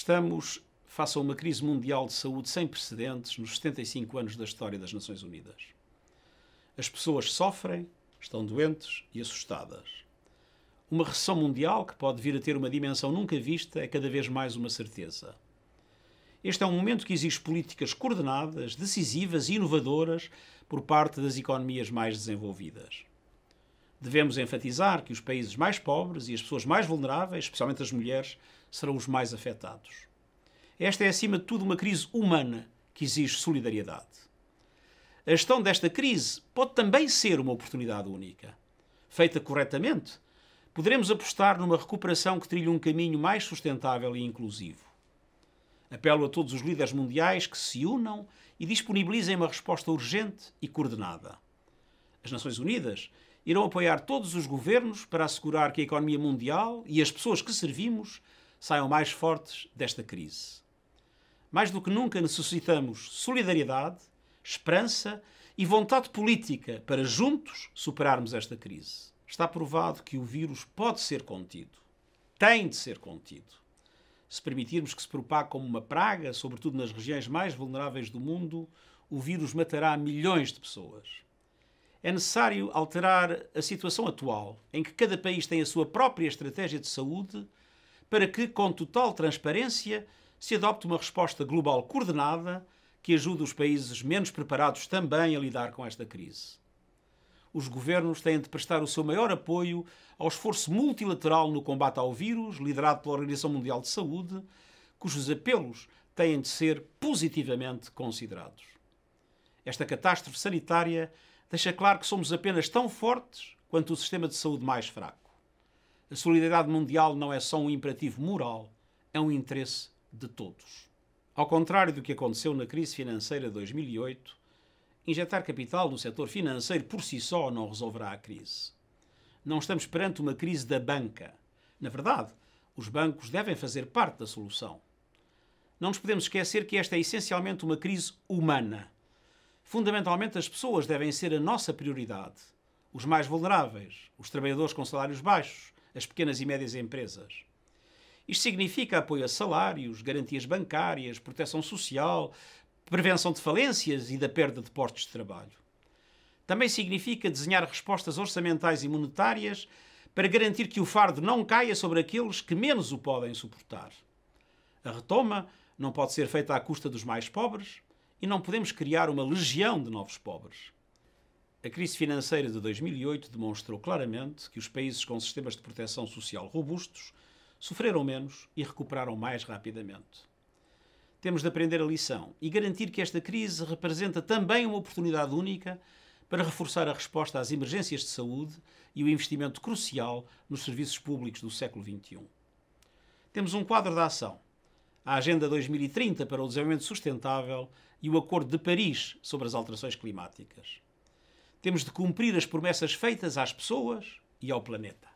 Estamos face a uma crise mundial de saúde sem precedentes nos 75 anos da história das Nações Unidas. As pessoas sofrem, estão doentes e assustadas. Uma recessão mundial que pode vir a ter uma dimensão nunca vista é cada vez mais uma certeza. Este é um momento que exige políticas coordenadas, decisivas e inovadoras por parte das economias mais desenvolvidas. Devemos enfatizar que os países mais pobres e as pessoas mais vulneráveis, especialmente as mulheres, serão os mais afetados. Esta é, acima de tudo, uma crise humana que exige solidariedade. A gestão desta crise pode também ser uma oportunidade única. Feita corretamente, poderemos apostar numa recuperação que trilhe um caminho mais sustentável e inclusivo. Apelo a todos os líderes mundiais que se unam e disponibilizem uma resposta urgente e coordenada. As Nações Unidas irão apoiar todos os governos para assegurar que a economia mundial e as pessoas que servimos saiam mais fortes desta crise. Mais do que nunca necessitamos solidariedade, esperança e vontade política para juntos superarmos esta crise. Está provado que o vírus pode ser contido. Tem de ser contido. Se permitirmos que se propague como uma praga, sobretudo nas regiões mais vulneráveis do mundo, o vírus matará milhões de pessoas. É necessário alterar a situação atual, em que cada país tem a sua própria estratégia de saúde para que, com total transparência, se adopte uma resposta global coordenada que ajude os países menos preparados também a lidar com esta crise. Os governos têm de prestar o seu maior apoio ao esforço multilateral no combate ao vírus, liderado pela Organização Mundial de Saúde, cujos apelos têm de ser positivamente considerados. Esta catástrofe sanitária deixa claro que somos apenas tão fortes quanto o sistema de saúde mais fraco. A solidariedade mundial não é só um imperativo moral, é um interesse de todos. Ao contrário do que aconteceu na crise financeira de 2008, injetar capital no setor financeiro por si só não resolverá a crise. Não estamos perante uma crise da banca. Na verdade, os bancos devem fazer parte da solução. Não nos podemos esquecer que esta é essencialmente uma crise humana. Fundamentalmente, as pessoas devem ser a nossa prioridade. Os mais vulneráveis, os trabalhadores com salários baixos, as pequenas e médias empresas. Isto significa apoio a salários, garantias bancárias, proteção social, prevenção de falências e da perda de postos de trabalho. Também significa desenhar respostas orçamentais e monetárias para garantir que o fardo não caia sobre aqueles que menos o podem suportar. A retoma não pode ser feita à custa dos mais pobres e não podemos criar uma legião de novos pobres. A crise financeira de 2008 demonstrou claramente que os países com sistemas de proteção social robustos sofreram menos e recuperaram mais rapidamente. Temos de aprender a lição e garantir que esta crise representa também uma oportunidade única para reforçar a resposta às emergências de saúde e o investimento crucial nos serviços públicos do século XXI. Temos um quadro de ação. A Agenda 2030 para o Desenvolvimento Sustentável e o Acordo de Paris sobre as Alterações Climáticas. Temos de cumprir as promessas feitas às pessoas e ao planeta.